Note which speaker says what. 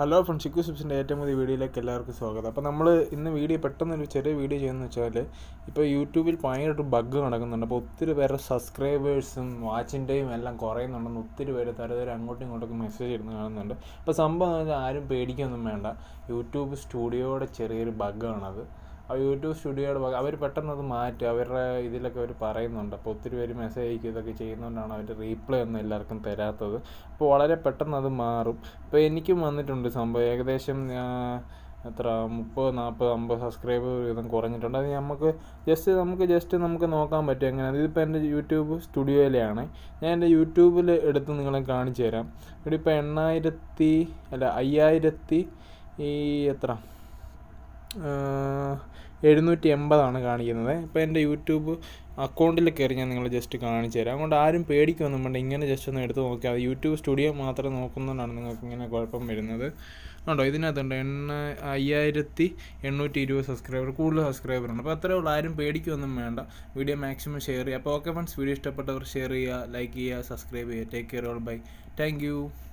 Speaker 1: hello friends chikoo സിപ്സിൻ്റെ ഏറ്റവും പുതിയ വീഡിയോയിലേക്ക് എല്ലാവർക്കും സ്വാഗതം അപ്പോൾ നമ്മൾ ഇന്ന് വീഡിയോ പെട്ടെന്നൊരു ചെറിയ വീഡിയോ ചെയ്യുന്നത് വെച്ചാൽ ഇപ്പോൾ യൂട്യൂബിൽ ഭയങ്കരമായിട്ട് ബഗ് നടക്കുന്നുണ്ട് അപ്പോൾ ഒത്തിരി പേരുടെ സബ്സ്ക്രൈബേഴ്സും വാച്ചിൻ്റെയും എല്ലാം കുറയുന്നുണ്ടെന്ന് ഒത്തിരി പേര് തരതരം അങ്ങോട്ടും ഇങ്ങോട്ടൊക്കെ മെസ്സേജ് ഇരുന്ന് കാണുന്നുണ്ട് അപ്പോൾ സംഭവം എന്ന് വെച്ചാൽ ആരും പേടിക്കൊന്നും വേണ്ട യൂട്യൂബ് സ്റ്റുഡിയോയുടെ ചെറിയൊരു ബഗ്ഗാണത് യൂട്യൂബ് സ്റ്റുഡിയോയുടെ ഭാഗം അവർ പെട്ടെന്ന് അത് മാറ്റും അവരുടെ ഇതിലൊക്കെ അവർ പറയുന്നുണ്ട് അപ്പോൾ ഒത്തിരി പേര് മെസ്സേജ് അയക്കുക ഇതൊക്കെ ചെയ്യുന്നതുകൊണ്ടാണ് അവർ റീപ്ലൈ ഒന്നും എല്ലാവർക്കും തരാത്തത് അപ്പോൾ വളരെ പെട്ടെന്ന് അത് മാറും ഇപ്പോൾ എനിക്കും വന്നിട്ടുണ്ട് സംഭവം ഏകദേശം എത്ര മുപ്പത് നാൽപ്പത് അമ്പത് സബ്സ്ക്രൈബ് വീതം കുറഞ്ഞിട്ടുണ്ട് അത് നമുക്ക് ജസ്റ്റ് നമുക്ക് ജസ്റ്റ് നമുക്ക് നോക്കാൻ പറ്റും എങ്ങനെ അതിപ്പോൾ എൻ്റെ യൂട്യൂബ് സ്റ്റുഡിയോയിലാണ് ഞാൻ എൻ്റെ യൂട്യൂബിൽ എടുത്ത് നിങ്ങളെ കാണിച്ചു തരാം ഇവിടെ ഇപ്പോൾ എണ്ണായിരത്തി അല്ല അയ്യായിരത്തി ഈ എത്ര എഴുന്നൂറ്റി എൺപതാണ് കാണിക്കുന്നത് ഇപ്പോൾ എൻ്റെ യൂട്യൂബ് അക്കൗണ്ടിൽ കയറി ഞാൻ നിങ്ങളെ ജസ്റ്റ് കാണിച്ചു തരാം അതുകൊണ്ട് ആരും പേടിക്കൊന്നും വേണ്ട ഇങ്ങനെ ജസ്റ്റ് ഒന്ന് എടുത്ത് നോക്കിയാൽ അത് യൂട്യൂബ് സ്റ്റുഡിയോ മാത്രം നോക്കുന്നതുകൊണ്ടാണ് നിങ്ങൾക്ക് ഇങ്ങനെ കുഴപ്പം വരുന്നത് ഉണ്ടോ ഇതിനകത്തുണ്ട് എണ്ണ അയ്യായിരത്തി എണ്ണൂറ്റി ഇരുപത് സബ്സ്ക്രൈബർ കൂടുതൽ സബ്സ്ക്രൈബറുണ്ട് അപ്പോൾ അത്രേ ഉള്ളൂ ആരും പേടിക്കൊന്നും വേണ്ട വീഡിയോ മാക്സിമം ഷെയർ ചെയ്യുക അപ്പോൾ ഓക്കെ ഫ്രണ്ട്സ് വീഡിയോ ഇഷ്ടപ്പെട്ടവർ ഷെയർ ചെയ്യുക ലൈക്ക് ചെയ്യുക സബ്സ്ക്രൈബ് ചെയ്യുക take care all bye thank